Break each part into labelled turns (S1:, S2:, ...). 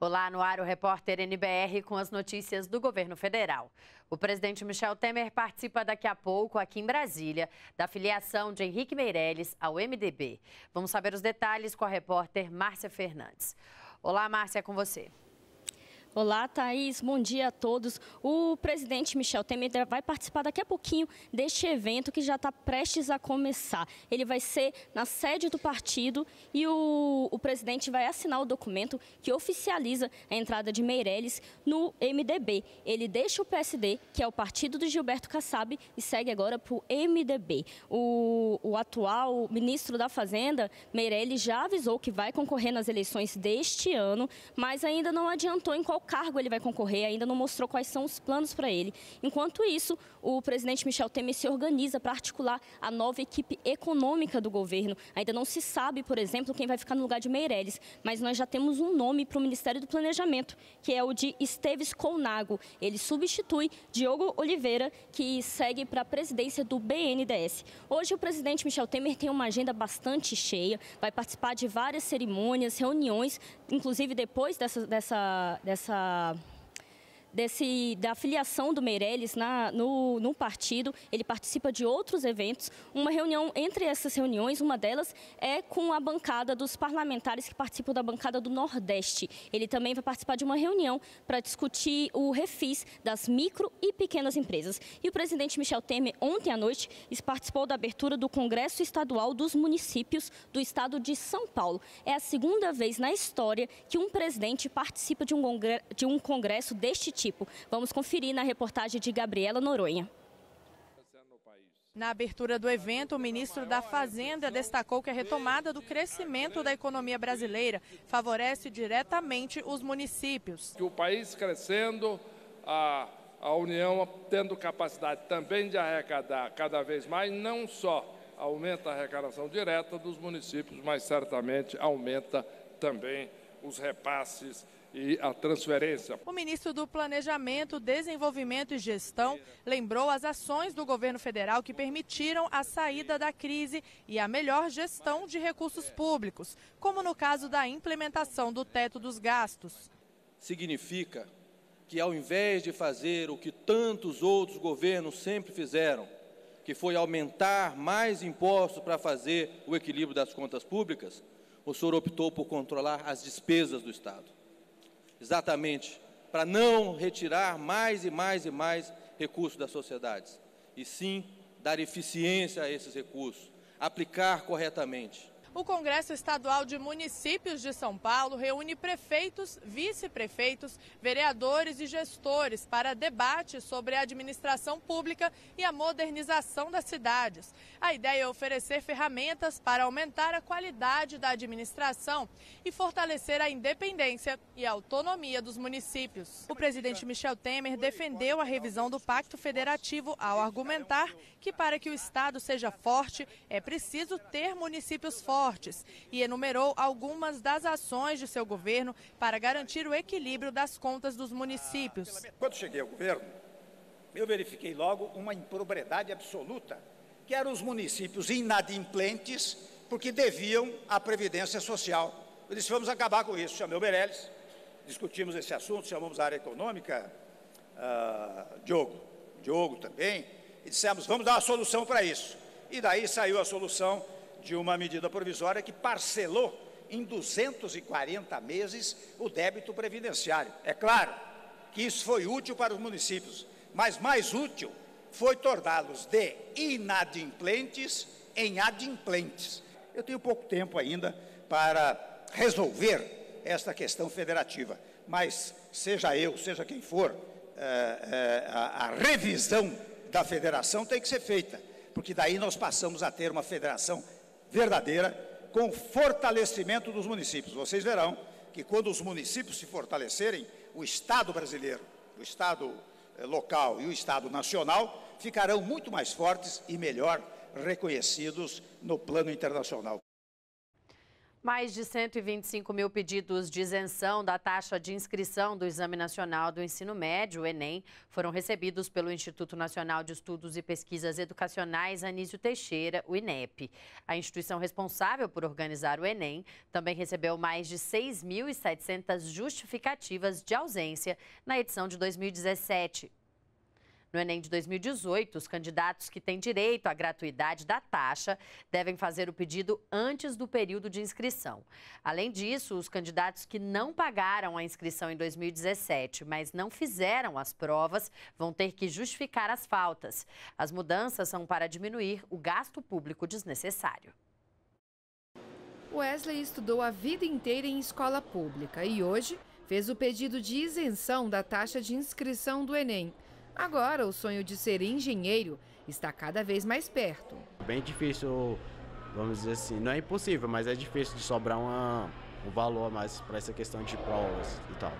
S1: Olá, no ar o repórter NBR com as notícias do governo federal. O presidente Michel Temer participa daqui a pouco, aqui em Brasília, da filiação de Henrique Meirelles ao MDB. Vamos saber os detalhes com a repórter Márcia Fernandes. Olá, Márcia, é com você.
S2: Olá, Thaís. Bom dia a todos. O presidente Michel Temer vai participar daqui a pouquinho deste evento que já está prestes a começar. Ele vai ser na sede do partido e o, o presidente vai assinar o documento que oficializa a entrada de Meirelles no MDB. Ele deixa o PSD, que é o partido do Gilberto Kassab, e segue agora para o MDB. O, atual ministro da Fazenda, Meirelles, já avisou que vai concorrer nas eleições deste ano, mas ainda não adiantou em qual cargo ele vai concorrer, ainda não mostrou quais são os planos para ele. Enquanto isso, o presidente Michel Temer se organiza para articular a nova equipe econômica do governo. Ainda não se sabe, por exemplo, quem vai ficar no lugar de Meirelles, mas nós já temos um nome para o Ministério do Planejamento, que é o de Esteves Colnago. Ele substitui Diogo Oliveira, que segue para a presidência do BNDES. Hoje, o presidente Michel Temer tem uma agenda bastante cheia, vai participar de várias cerimônias, reuniões, inclusive depois dessa, dessa, dessa uh, desse, da filiação do Meirelles na, no, no partido, ele participa de outros eventos. Uma reunião, entre essas reuniões, uma delas é com a bancada dos parlamentares que participam da bancada do Nordeste. Ele também vai participar de uma reunião para discutir o refis das micro e pequenas empresas. E o presidente Michel Temer, ontem à noite, participou da abertura do Congresso Estadual dos Municípios do Estado de São Paulo. É a segunda vez na história que um presidente participa de um congresso deste tipo tipo. Vamos conferir na reportagem de Gabriela Noronha.
S3: Na abertura do evento, o ministro da Fazenda destacou que a retomada do crescimento da economia brasileira favorece diretamente os municípios. o país crescendo, a, a União tendo capacidade também de arrecadar cada vez mais, não só aumenta a arrecadação direta dos municípios, mas certamente aumenta também os repasses e a transferência. O ministro do Planejamento, Desenvolvimento e Gestão lembrou as ações do governo federal que permitiram a saída da crise e a melhor gestão de recursos públicos, como no caso da implementação do teto dos gastos. Significa que, ao invés de fazer o que tantos outros governos sempre fizeram, que foi aumentar mais impostos para fazer o equilíbrio das contas públicas, o senhor optou por controlar as despesas do Estado exatamente para não retirar mais e mais e mais recursos das sociedades, e sim dar eficiência a esses recursos, aplicar corretamente. O Congresso Estadual de Municípios de São Paulo reúne prefeitos, vice-prefeitos, vereadores e gestores para debate sobre a administração pública e a modernização das cidades. A ideia é oferecer ferramentas para aumentar a qualidade da administração e fortalecer a independência e a autonomia dos municípios. O presidente Michel Temer defendeu a revisão do Pacto Federativo ao argumentar que para que o Estado seja forte é preciso ter municípios fortes e enumerou algumas das ações de seu governo para garantir o equilíbrio das contas dos
S4: municípios. Ah, quando cheguei ao governo, eu verifiquei logo uma improbidade absoluta, que eram os municípios inadimplentes porque deviam à Previdência Social. Eu disse, vamos acabar com isso. Chamei o Meirelles, discutimos esse assunto, chamamos a área econômica, uh, Diogo, Diogo também, e dissemos, vamos dar uma solução para isso. E daí saiu a solução de uma medida provisória que parcelou em 240 meses o débito previdenciário. É claro que isso foi útil para os municípios, mas mais útil foi torná-los de inadimplentes em adimplentes. Eu tenho pouco tempo ainda para resolver esta questão federativa, mas seja eu, seja quem for, eh, eh, a revisão da federação tem que ser feita, porque daí nós passamos a ter uma federação verdadeira com fortalecimento dos municípios. Vocês verão que quando os municípios se fortalecerem, o Estado brasileiro, o Estado eh, local e o Estado nacional ficarão muito mais fortes e melhor reconhecidos no plano internacional.
S1: Mais de 125 mil pedidos de isenção da taxa de inscrição do Exame Nacional do Ensino Médio, o Enem, foram recebidos pelo Instituto Nacional de Estudos e Pesquisas Educacionais Anísio Teixeira, o INEP. A instituição responsável por organizar o Enem também recebeu mais de 6.700 justificativas de ausência na edição de 2017, no Enem de 2018, os candidatos que têm direito à gratuidade da taxa devem fazer o pedido antes do período de inscrição. Além disso, os candidatos que não pagaram a inscrição em 2017, mas não fizeram as provas, vão ter que justificar as faltas. As mudanças são para diminuir o gasto público desnecessário.
S5: Wesley estudou a vida inteira em escola pública e hoje fez o pedido de isenção da taxa de inscrição do Enem. Agora, o sonho de ser engenheiro está cada vez mais perto.
S4: Bem difícil, vamos dizer assim, não é impossível, mas é difícil de sobrar uma, um valor mais para essa questão de provas e tal.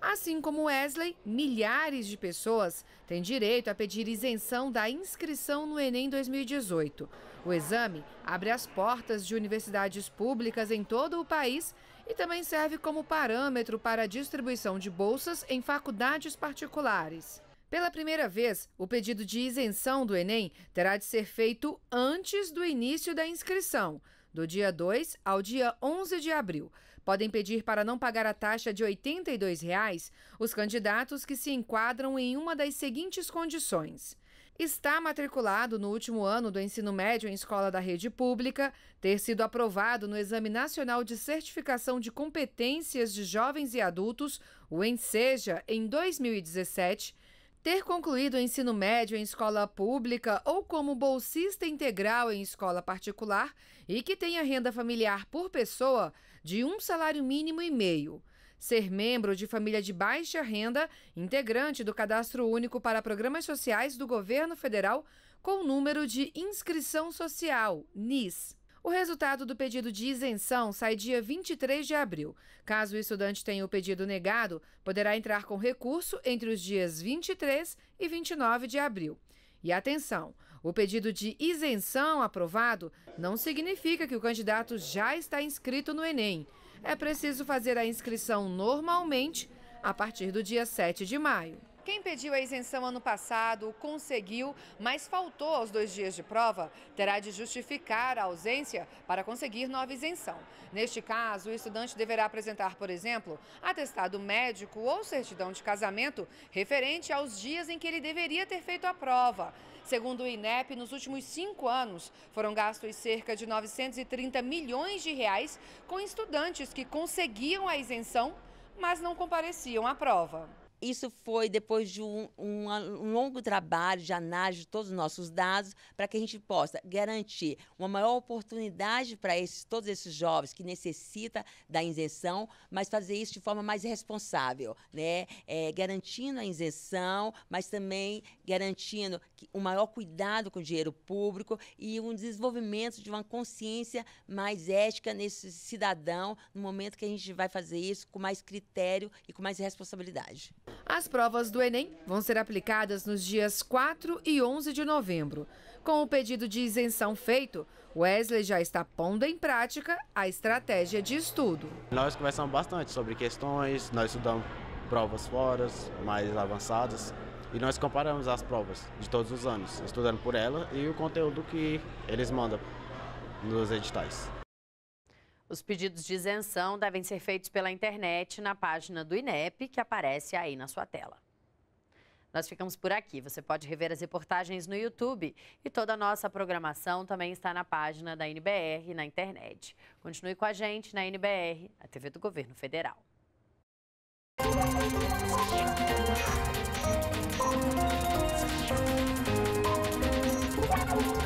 S5: Assim como Wesley, milhares de pessoas têm direito a pedir isenção da inscrição no Enem 2018. O exame abre as portas de universidades públicas em todo o país e também serve como parâmetro para a distribuição de bolsas em faculdades particulares. Pela primeira vez, o pedido de isenção do Enem terá de ser feito antes do início da inscrição, do dia 2 ao dia 11 de abril. Podem pedir para não pagar a taxa de R$ 82,00 os candidatos que se enquadram em uma das seguintes condições. Está matriculado no último ano do ensino médio em escola da rede pública, ter sido aprovado no Exame Nacional de Certificação de Competências de Jovens e Adultos, o ENSEJA, em 2017 ter concluído o ensino médio em escola pública ou como bolsista integral em escola particular e que tenha renda familiar por pessoa de um salário mínimo e meio. Ser membro de família de baixa renda, integrante do Cadastro Único para Programas Sociais do Governo Federal, com número de inscrição social, NIS. O resultado do pedido de isenção sai dia 23 de abril. Caso o estudante tenha o pedido negado, poderá entrar com recurso entre os dias 23 e 29 de abril. E atenção, o pedido de isenção aprovado não significa que o candidato já está inscrito no Enem. É preciso fazer a inscrição normalmente a partir do dia 7 de maio. Quem pediu a isenção ano passado conseguiu, mas faltou aos dois dias de prova, terá de justificar a ausência para conseguir nova isenção. Neste caso, o estudante deverá apresentar, por exemplo, atestado médico ou certidão de casamento referente aos dias em que ele deveria ter feito a prova. Segundo o INEP, nos últimos cinco anos foram gastos cerca de 930 milhões de reais com estudantes que conseguiam a isenção, mas não compareciam à prova. Isso foi depois de um, um, longo trabalho de análise de todos os nossos dados
S1: para que a gente possa garantir uma maior oportunidade para esses, todos esses jovens que necessitam da isenção, mas fazer isso de forma mais responsável, né? É, garantindo a isenção, mas também garantindo um maior cuidado com o dinheiro público e um desenvolvimento de uma consciência mais ética nesse cidadão no momento que a gente vai fazer isso com mais critério e com mais responsabilidade.
S5: As provas do Enem vão ser aplicadas nos dias 4 e 11 de novembro. Com o pedido de isenção feito, Wesley já está pondo em prática a estratégia de estudo.
S4: Nós conversamos bastante sobre questões, nós estudamos provas fora, mais avançadas, e nós comparamos as provas de todos os anos, estudando por ela e o conteúdo que eles mandam nos editais.
S1: Os pedidos de isenção devem ser feitos pela internet na página do INEP, que aparece aí na sua tela. Nós ficamos por aqui. Você pode rever as reportagens no YouTube e toda a nossa programação também está na página da NBR na internet. Continue com a gente na NBR, a TV do Governo Federal. Música